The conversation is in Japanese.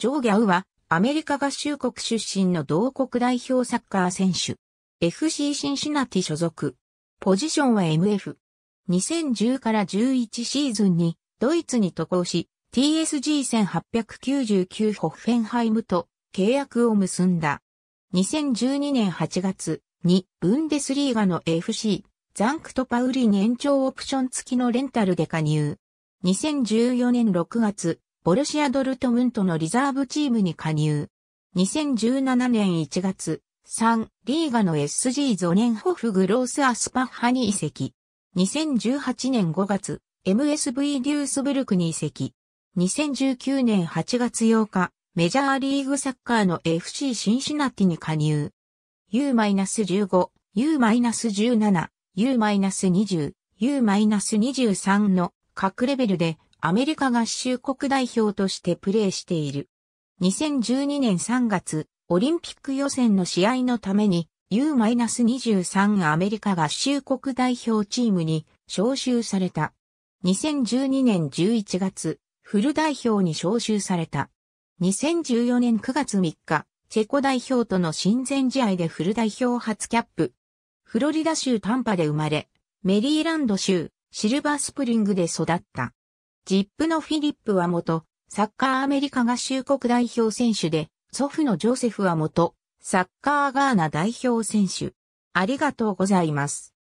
ジョー・ギャウは、アメリカ合衆国出身の同国代表サッカー選手。FC シンシナティ所属。ポジションは MF。2010から11シーズンにドイツに渡航し、TSG1899 ホッフェンハイムと契約を結んだ。2012年8月にブンデスリーガの FC ザンクトパウリに延長オプション付きのレンタルで加入。2014年6月、ボルシア・ドルトムントのリザーブチームに加入。2017年1月、3、リーガの SG ゾネンホフグロースアスパッハに移籍。2018年5月、MSV デュースブルクに移籍。2019年8月8日、メジャーリーグサッカーの FC シンシナティに加入。U-15、U-17、U-20、U-23 の各レベルでアメリカ合衆国代表としてプレーしている。2012年3月、オリンピック予選の試合のために U-23 アメリカ合衆国代表チームに招集された。2012年11月、フル代表に招集された。2014年9月3日、チェコ代表との親善試合でフル代表初キャップ。フロリダ州タンパで生まれ、メリーランド州、シルバースプリングで育った。ジップのフィリップは元、サッカーアメリカ合衆国代表選手で、祖父のジョセフは元、サッカーガーナ代表選手。ありがとうございます。